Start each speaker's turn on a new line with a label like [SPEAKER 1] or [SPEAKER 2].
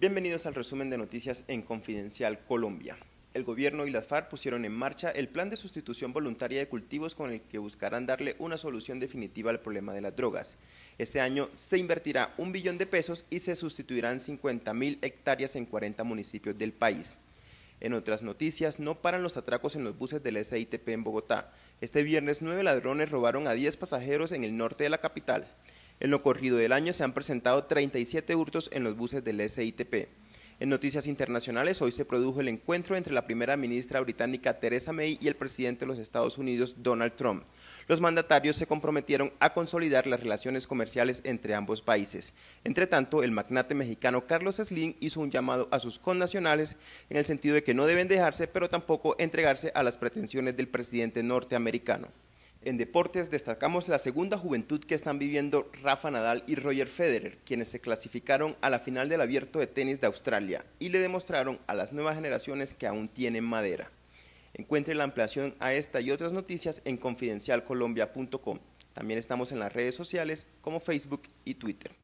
[SPEAKER 1] Bienvenidos al resumen de noticias en Confidencial Colombia. El gobierno y las FARC pusieron en marcha el plan de sustitución voluntaria de cultivos con el que buscarán darle una solución definitiva al problema de las drogas. Este año se invertirá un billón de pesos y se sustituirán 50 mil hectáreas en 40 municipios del país. En otras noticias, no paran los atracos en los buses del SITP en Bogotá. Este viernes, nueve ladrones robaron a 10 pasajeros en el norte de la capital. En lo corrido del año se han presentado 37 hurtos en los buses del SITP. En noticias internacionales, hoy se produjo el encuentro entre la primera ministra británica Theresa May y el presidente de los Estados Unidos Donald Trump. Los mandatarios se comprometieron a consolidar las relaciones comerciales entre ambos países. Entre tanto, el magnate mexicano Carlos Slim hizo un llamado a sus connacionales en el sentido de que no deben dejarse, pero tampoco entregarse a las pretensiones del presidente norteamericano. En deportes destacamos la segunda juventud que están viviendo Rafa Nadal y Roger Federer, quienes se clasificaron a la final del abierto de tenis de Australia y le demostraron a las nuevas generaciones que aún tienen madera. Encuentre la ampliación a esta y otras noticias en confidencialcolombia.com. También estamos en las redes sociales como Facebook y Twitter.